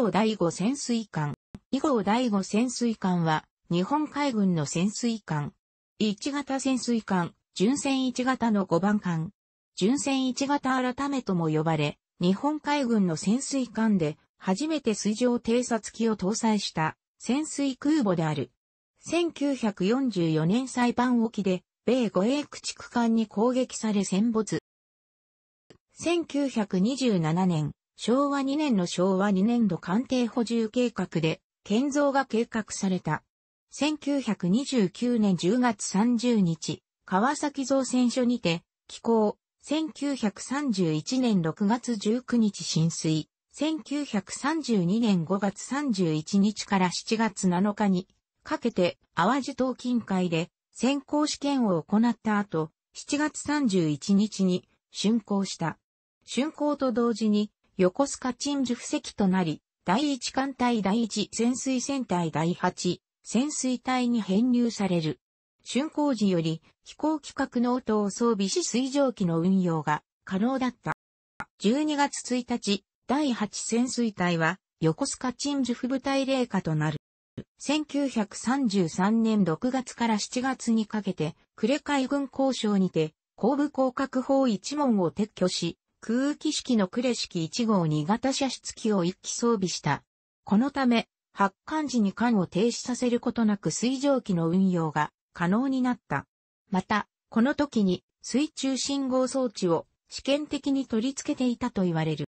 号第五潜水艦。以号第五潜水艦は、日本海軍の潜水艦。1型潜水艦、巡戦1型の5番艦。巡戦1型改めとも呼ばれ、日本海軍の潜水艦で、初めて水上偵察機を搭載した潜水空母である。1944年裁判沖で、米護衛駆逐艦に攻撃され戦没。1927年、昭和2年の昭和2年度官邸補充計画で、建造が計画された。1929年10月30日、川崎造船所にて、寄港、1931年6月19日浸水、1932年5月31日から7月7日にかけて淡路島近海で先行試験を行った後、7月31日に竣工した。竣工と同時に横須賀鎮守布石となり、第一艦隊第一潜水船隊第八潜水隊に編入される。竣工時より飛行規格の音を装備し水蒸気の運用が可能だった。12月1日、第8潜水隊は横須賀鎮守府部隊霊下となる。1933年6月から7月にかけて、呉海軍交渉にて、後部降格法一門を撤去し、空気式の呉式1号2型射出機を1機装備した。このため、発艦時に艦を停止させることなく水蒸気の運用が可能になった。また、この時に水中信号装置を試験的に取り付けていたと言われる。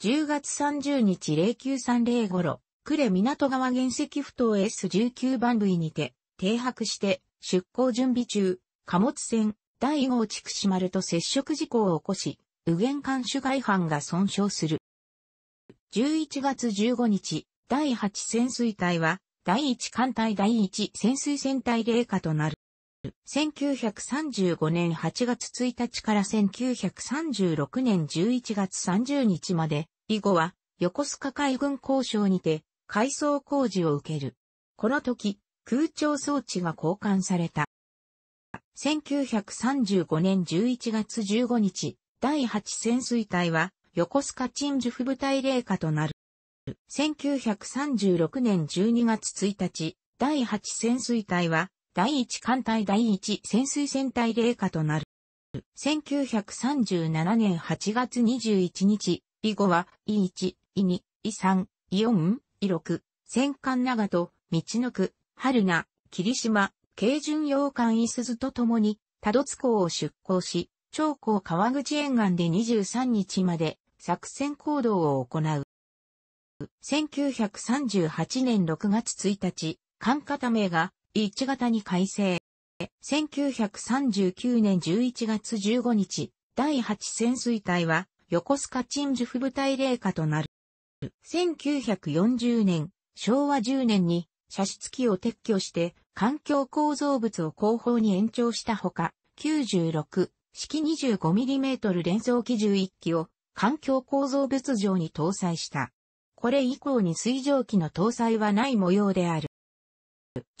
10月30日0930頃、呉港川原石埠頭 S19 番部位にて、停泊して出港準備中、貨物船第5号筑島丸と接触事故を起こし、右舷艦主外藩が損傷する。11月15日、第8潜水隊は、第1艦隊第1潜水船隊霊下となる。1935年8月1日から1936年11月30日まで、以後は横須賀海軍交渉にて改装工事を受ける。この時、空調装置が交換された。1935年11月15日、第8潜水隊は、横須賀鎮守府部隊霊下となる。1936年12月1日、第8潜水隊は、第1艦隊第1潜水船隊霊下となる。1937年8月21日、以後は、E1、E2、E3、E4、E6、戦艦長と、道の区、春名、霧島、軽巡洋艦伊鈴と共に、多度津港を出港し、長江川口沿岸で23日まで作戦行動を行う。1938年6月1日、艦型名が1型に改正。1939年11月15日、第8潜水隊は横須賀鎮守府部隊霊下となる。1940年、昭和10年に射出機を撤去して環境構造物を後方に延長したほか、96、式 25mm 連装機11機を環境構造物上に搭載した。これ以降に水蒸気の搭載はない模様である。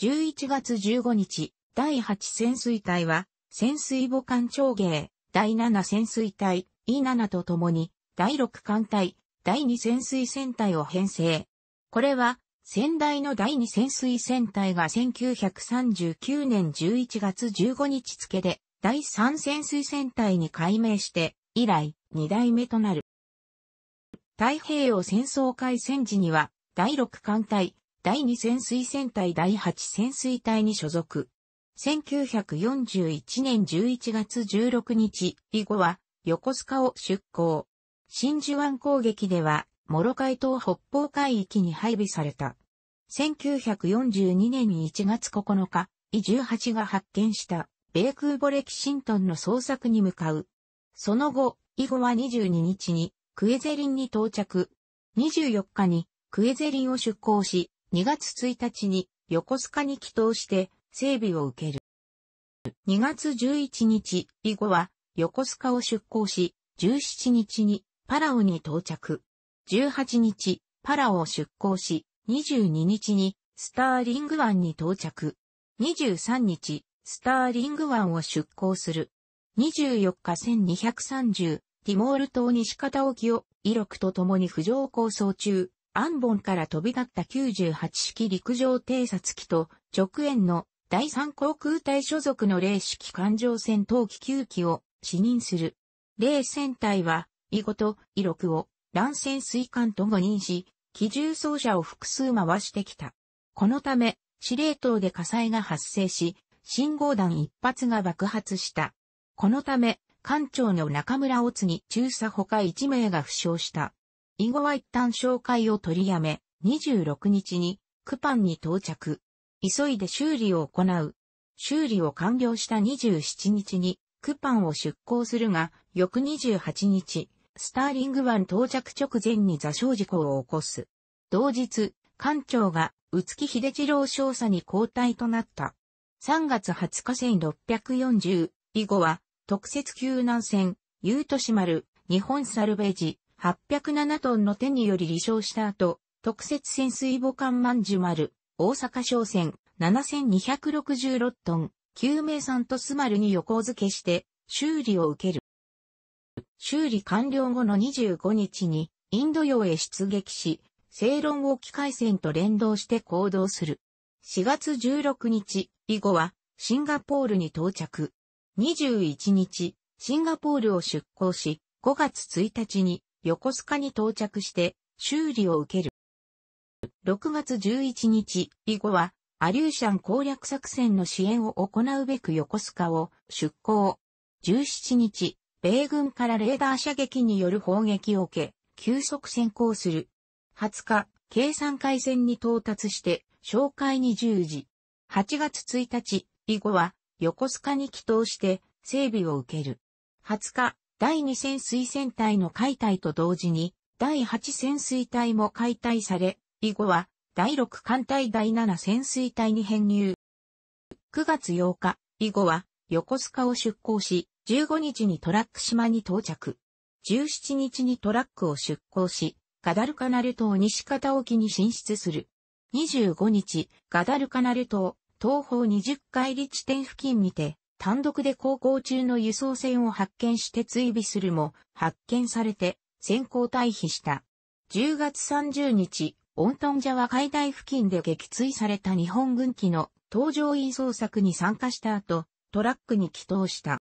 11月15日、第8潜水隊は、潜水母艦長芸、第7潜水隊、E7 と共に、第6艦隊、第2潜水船隊を編成。これは、先代の第2潜水船隊が1939年11月15日付で第三潜水戦隊に改名して、以来、二代目となる。太平洋戦争開戦時には、第6艦隊、第2潜水戦隊第8潜水隊に所属。1941年11月16日以後は、横須賀を出港。真珠湾攻撃では、諸海島北方海域に配備された。1942年1月9日、伊18が発見した。米空母レキシントンの捜索に向かう。その後、以後は22日にクエゼリンに到着。24日にクエゼリンを出港し、2月1日に横須賀に帰島して整備を受ける。2月11日以後は横須賀を出港し、17日にパラオに到着。18日、パラオを出港し、22日にスターリング湾に到着。23日、スターリング湾を出港する。24日1230、ティモール島西片沖を、威力と共に浮上構想中、アンボンから飛び立った98式陸上偵察機と、直縁の第3航空隊所属の零式艦上戦闘機9機を視認する。零戦隊は、囲碁と威力を乱戦水艦と誤認し、機銃装者を複数回してきた。このため、司令塔で火災が発生し、信号弾一発が爆発した。このため、艦長の中村大津に中佐他一名が負傷した。以後は一旦紹介を取りやめ、26日に、クパンに到着。急いで修理を行う。修理を完了した27日に、クパンを出港するが、翌28日、スターリング湾到着直前に座礁事故を起こす。同日、艦長が、宇月秀次郎少佐に交代となった。3月20日1640以後は、特設救難船、ユートシマル、日本サルベージ、807トンの手により離礁した後、特設潜水母艦万寿丸、大阪商船、7266トン、救命んとスマルに横付けして、修理を受ける。修理完了後の25日に、インド洋へ出撃し、正論を機械船と連動して行動する。4月16日、以後は、シンガポールに到着。21日、シンガポールを出港し、5月1日に横須賀に到着して修理を受ける。6月11日以後は、アリューシャン攻略作戦の支援を行うべく横須賀を出港。17日、米軍からレーダー射撃による砲撃を受け、急速先行する。20日、計算回線に到達して、紹介に従0時、8月1日以後は横須賀に帰島して整備を受ける。20日、第2潜水船隊の解体と同時に、第8潜水隊も解体され、以後は第6艦隊第7潜水隊に編入。9月8日、以後は横須賀を出港し、15日にトラック島に到着。17日にトラックを出港し、ガダルカナル島西方沖に進出する。25日、ガダルカナル島、東方20海里地点付近にて、単独で航行中の輸送船を発見して追尾するも、発見されて、先行退避した。10月30日、オントンジャワ海大付近で撃墜された日本軍機の搭乗員捜索に参加した後、トラックに帰投した。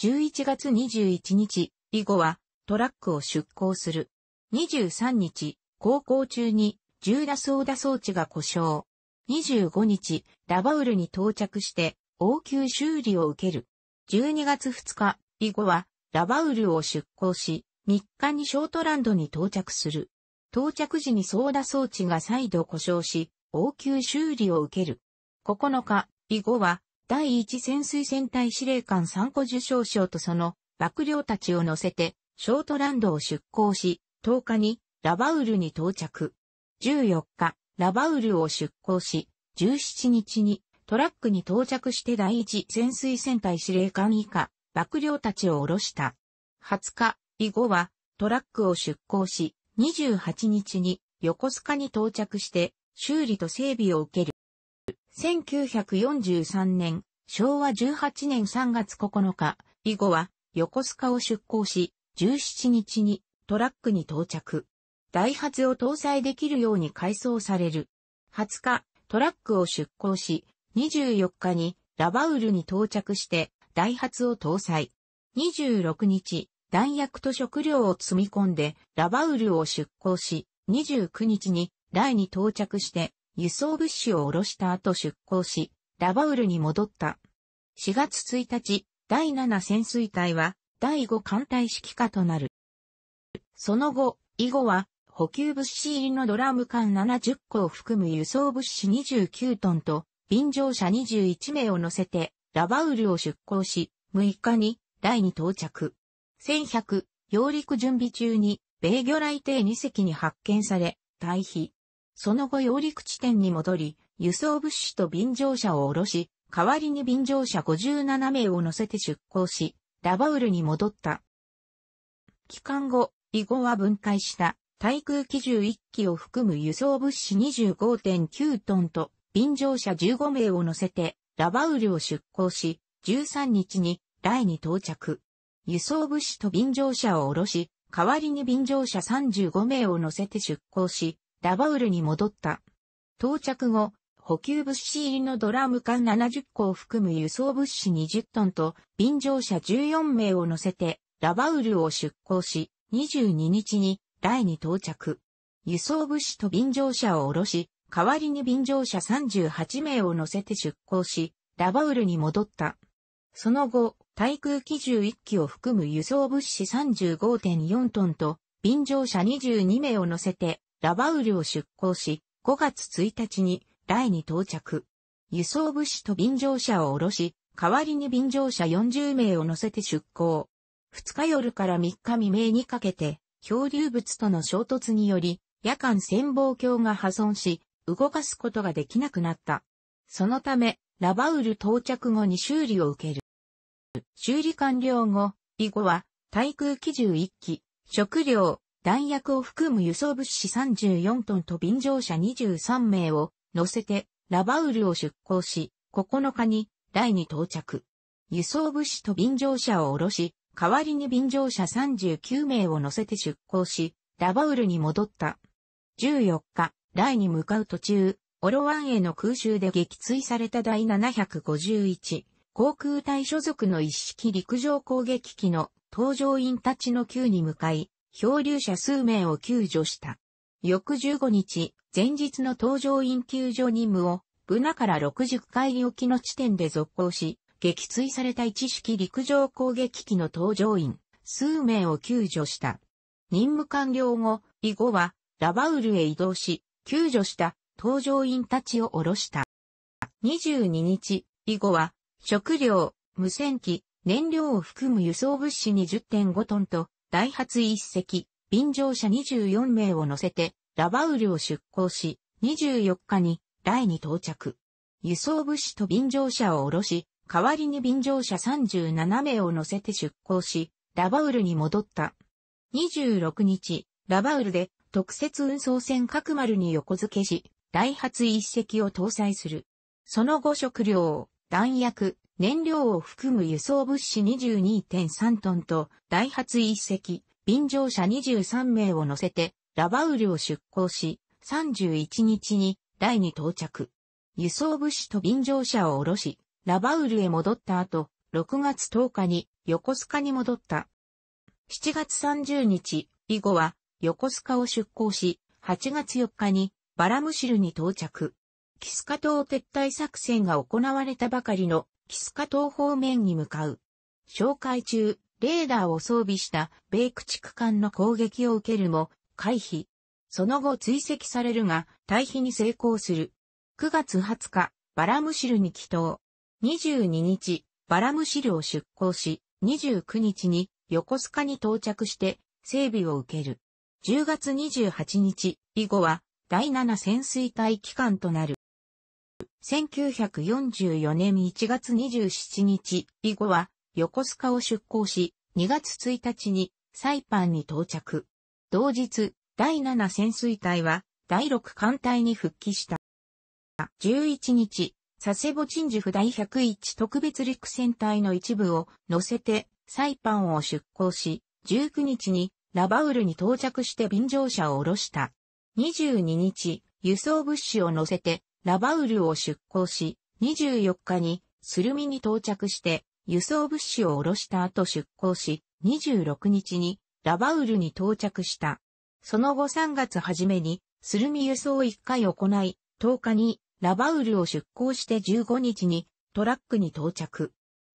11月21日、以後はトラックを出港する。23日、航行中に重打操打装置が故障。25日、ラバウルに到着して、応急修理を受ける。12月2日、以後は、ラバウルを出港し、3日にショートランドに到着する。到着時に操打装置が再度故障し、応急修理を受ける。9日、以後は、第一潜水船隊司令官参考受賞賞とその幕僚たちを乗せて、ショートランドを出港し、10日にラバウルに到着。14日、ラバウルを出港し、17日にトラックに到着して第一潜水船隊司令官以下、幕僚たちを下ろした。20日、以後はトラックを出港し、28日に横須賀に到着して修理と整備を受ける。1943年、昭和18年3月9日、以後は横須賀を出港し、17日にトラックに到着。ダイハツを搭載できるように改装される。20日、トラックを出港し、24日にラバウルに到着して、ダイハツを搭載。26日、弾薬と食料を積み込んで、ラバウルを出港し、29日にライに到着して、輸送物資を下ろした後出港し、ラバウルに戻った。4月1日、第7潜水隊は、第5艦隊指揮下となる。その後、以後は、補給物資入りのドラム缶70個を含む輸送物資29トンと、便乗車21名を乗せて、ラバウルを出港し、6日に、台に到着。1100、揚陸準備中に、米魚雷艇2隻に発見され、退避。その後揚陸地点に戻り、輸送物資と便乗車を下ろし、代わりに便乗車57名を乗せて出港し、ラバウルに戻った。帰還後、以後は分解した。対空機銃1機を含む輸送物資25.9トンと、便乗者15名を乗せて、ラバウルを出港し、13日に、ライに到着。輸送物資と便乗者を下ろし、代わりに便乗者35名を乗せて出港し、ラバウルに戻った。到着後、補給物資入りのドラム缶70個を含む輸送物資20トンと、便乗者14名を乗せて、ラバウルを出港し、22日に第に到着。輸送物資と便乗車を下ろし、代わりに便乗車38名を乗せて出港し、ラバウルに戻った。その後、対空機11機を含む輸送物資35.4トンと、便乗車22名を乗せて、ラバウルを出港し、5月1日に、第に到着。輸送物資と便乗車を下ろし、代わりに便乗車40名を乗せて出港。2日夜から3日未明にかけて、漂流物との衝突により、夜間潜望鏡が破損し、動かすことができなくなった。そのため、ラバウル到着後に修理を受ける。修理完了後、以後は、対空機銃1機、食料、弾薬を含む輸送物資34トンと便乗車23名を乗せて、ラバウルを出港し、9日に、第イに到着。輸送物資と便乗車を下ろし、代わりに便乗者39名を乗せて出港し、ラバウルに戻った。14日、ライに向かう途中、オロワンへの空襲で撃墜された第751航空隊所属の一式陸上攻撃機の搭乗員たちの救に向かい、漂流者数名を救助した。翌15日、前日の搭乗員救助任務を、ブナから60海沖の地点で続行し、撃墜された一式陸上攻撃機の搭乗員、数名を救助した。任務完了後、以後は、ラバウルへ移動し、救助した搭乗員たちを降ろした。22日、以後は、食料、無線機、燃料を含む輸送物資20.5トンと、ダイハツ1隻、便乗車24名を乗せて、ラバウルを出港し、24日に、ライに到着。輸送物資と便乗車を降ろし、代わりに便乗者37名を乗せて出港し、ラバウルに戻った。26日、ラバウルで特設運送船各丸に横付けし、ダイハツ一隻を搭載する。その後食料、弾薬、燃料を含む輸送物資22.3トンと、ダイハツ一隻、便乗者23名を乗せて、ラバウルを出港し、31日に、台に到着。輸送物資と便乗車を降ろし、ラバウルへ戻った後、6月10日に横須賀に戻った。7月30日以後は横須賀を出港し、8月4日にバラムシルに到着。キスカ島撤退作戦が行われたばかりのキスカ島方面に向かう。紹介中、レーダーを装備した米駆逐艦の攻撃を受けるも回避。その後追跡されるが、退避に成功する。9月20日、バラムシルに帰島。22日、バラムシルを出港し、29日に横須賀に到着して整備を受ける。10月28日以後は第7潜水隊機関となる。1944年1月27日以後は横須賀を出港し、2月1日にサイパンに到着。同日、第7潜水隊は第6艦隊に復帰した。11日、佐世保鎮守府第101特別陸戦隊の一部を乗せてサイパンを出港し、19日にラバウルに到着して便乗車を下ろした。22日、輸送物資を乗せてラバウルを出港し、24日にスルミに到着して輸送物資を下ろした後出港し、26日にラバウルに到着した。その後3月初めにスルミ輸送1回行い、10日にラバウルを出港して15日にトラックに到着。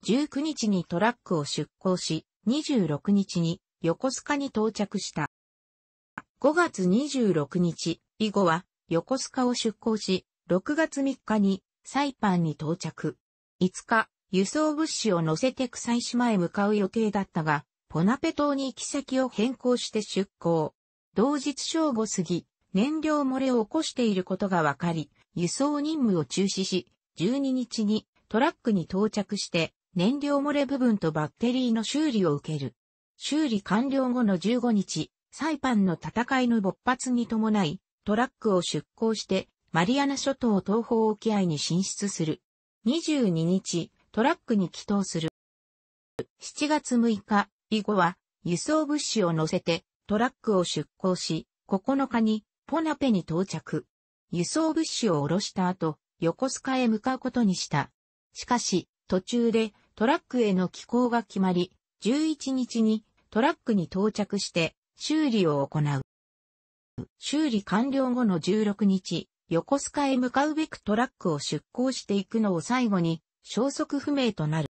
19日にトラックを出港し、26日に横須賀に到着した。5月26日以後は横須賀を出港し、6月3日にサイパンに到着。5日、輸送物資を乗せて臭い島へ向かう予定だったが、ポナペ島に行き先を変更して出港。同日正午過ぎ、燃料漏れを起こしていることが分かり、輸送任務を中止し、12日にトラックに到着して燃料漏れ部分とバッテリーの修理を受ける。修理完了後の15日、サイパンの戦いの勃発に伴い、トラックを出港してマリアナ諸島東方沖合に進出する。22日、トラックに帰島する。7月6日以後は輸送物資を乗せてトラックを出港し、9日にポナペに到着。輸送物資を下ろした後、横須賀へ向かうことにした。しかし、途中でトラックへの寄港が決まり、11日にトラックに到着して修理を行う。修理完了後の16日、横須賀へ向かうべくトラックを出港していくのを最後に消息不明となる。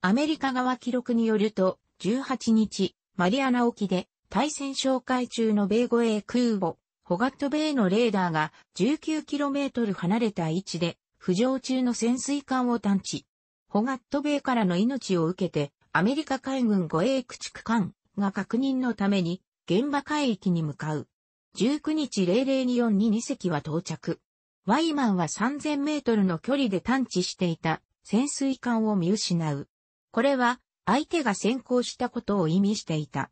アメリカ側記録によると、18日、マリアナ沖で対戦紹介中の米護衛空母ホガットベイのレーダーが 19km 離れた位置で浮上中の潜水艦を探知。ホガットベイからの命を受けてアメリカ海軍護衛駆逐艦が確認のために現場海域に向かう。19日0024に2隻は到着。ワイマンは3000メートルの距離で探知していた潜水艦を見失う。これは相手が先行したことを意味していた。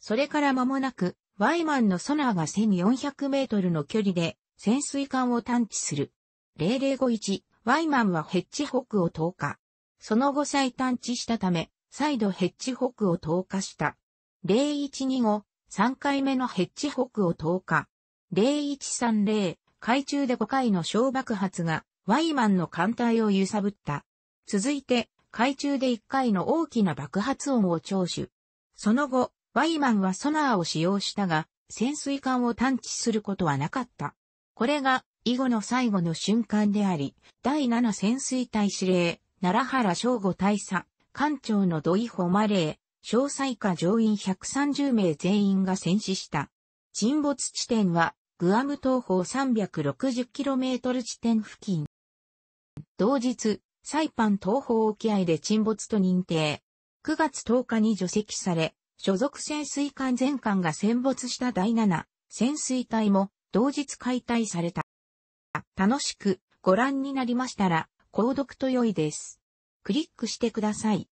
それから間もなくワイマンのソナーが1400メートルの距離で潜水艦を探知する。0051、ワイマンはヘッジホックを投下。その後再探知したため、再度ヘッジホックを投下した。0125、3回目のヘッジホックを投下。0130、海中で5回の小爆発が、ワイマンの艦隊を揺さぶった。続いて、海中で1回の大きな爆発音を聴取。その後、バイマンはソナーを使用したが、潜水艦を探知することはなかった。これが、以後の最後の瞬間であり、第7潜水隊司令、奈良原正吾大佐、艦長の土井穂誉霊、詳細下乗員130名全員が戦死した。沈没地点は、グアム東方 360km 地点付近。同日、サイパン東方沖合で沈没と認定。9月10日に除籍され、所属潜水艦全艦が戦没した第7潜水隊も同日解体された。楽しくご覧になりましたら、購読と良いです。クリックしてください。